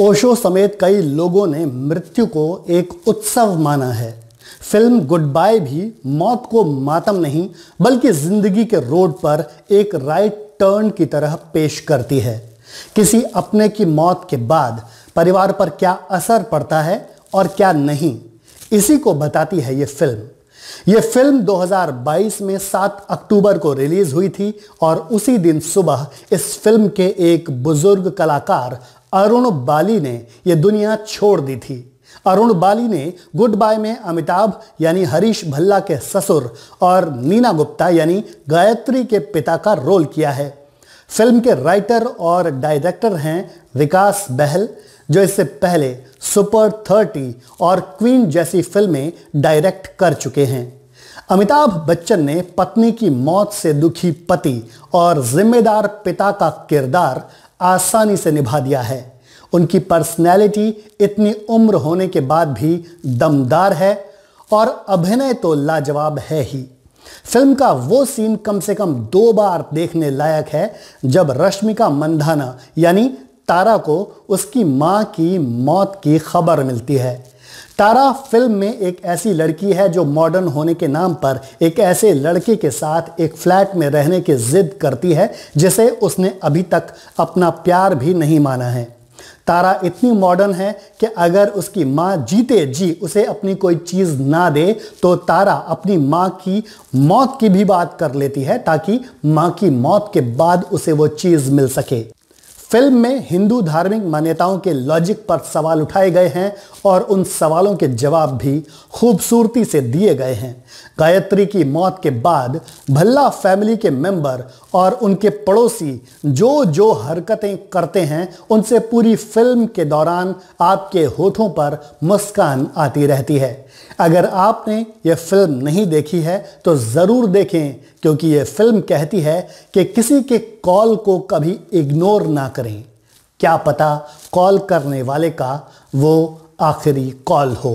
ओशो समेत कई लोगों ने मृत्यु को एक उत्सव माना है फिल्म गुड बाय भी मौत को मातम नहीं बल्कि जिंदगी के रोड पर एक राइट टर्न की तरह पेश करती है किसी अपने की मौत के बाद परिवार पर क्या असर पड़ता है और क्या नहीं इसी को बताती है ये फिल्म ये फिल्म 2022 में 7 अक्टूबर को रिलीज हुई थी और उसी दिन सुबह इस फिल्म के एक बुजुर्ग कलाकार अरुण बाली ने यह दुनिया छोड़ दी थी अरुण बाली ने गुड बाय में अमिताभ यानी हरीश भल्ला के ससुर और नीना गुप्ता यानी गायत्री के पिता का रोल किया है फिल्म के राइटर और डायरेक्टर हैं विकास बहल जो इससे पहले सुपर थर्टी और क्वीन जैसी फिल्में डायरेक्ट कर चुके हैं अमिताभ बच्चन ने पत्नी की मौत से दुखी पति और जिम्मेदार पिता का किरदार आसानी से निभा दिया है उनकी पर्सनैलिटी इतनी उम्र होने के बाद भी दमदार है और अभिनय तो लाजवाब है ही फिल्म का वो सीन कम से कम दो बार देखने लायक है जब रश्मिका मंधाना यानी तारा को उसकी मां की मौत की खबर मिलती है तारा फिल्म में एक ऐसी लड़की है जो मॉडर्न होने के नाम पर एक ऐसे लड़के के साथ एक फ्लैट में रहने की जिद करती है जिसे उसने अभी तक अपना प्यार भी नहीं माना है तारा इतनी मॉडर्न है कि अगर उसकी माँ जीते जी उसे अपनी कोई चीज़ ना दे तो तारा अपनी माँ की मौत की भी बात कर लेती है ताकि माँ की मौत के बाद उसे वो चीज़ मिल सके फिल्म में हिंदू धार्मिक मान्यताओं के लॉजिक पर सवाल उठाए गए हैं और उन सवालों के जवाब भी खूबसूरती से दिए गए हैं गायत्री की मौत के बाद भल्ला फैमिली के मेंबर और उनके पड़ोसी जो जो हरकतें करते हैं उनसे पूरी फिल्म के दौरान आपके होठों पर मुस्कान आती रहती है अगर आपने ये फिल्म नहीं देखी है तो ज़रूर देखें क्योंकि ये फिल्म कहती है कि किसी के कॉल को कभी इग्नोर ना करें क्या पता कॉल करने वाले का वो आखिरी कॉल हो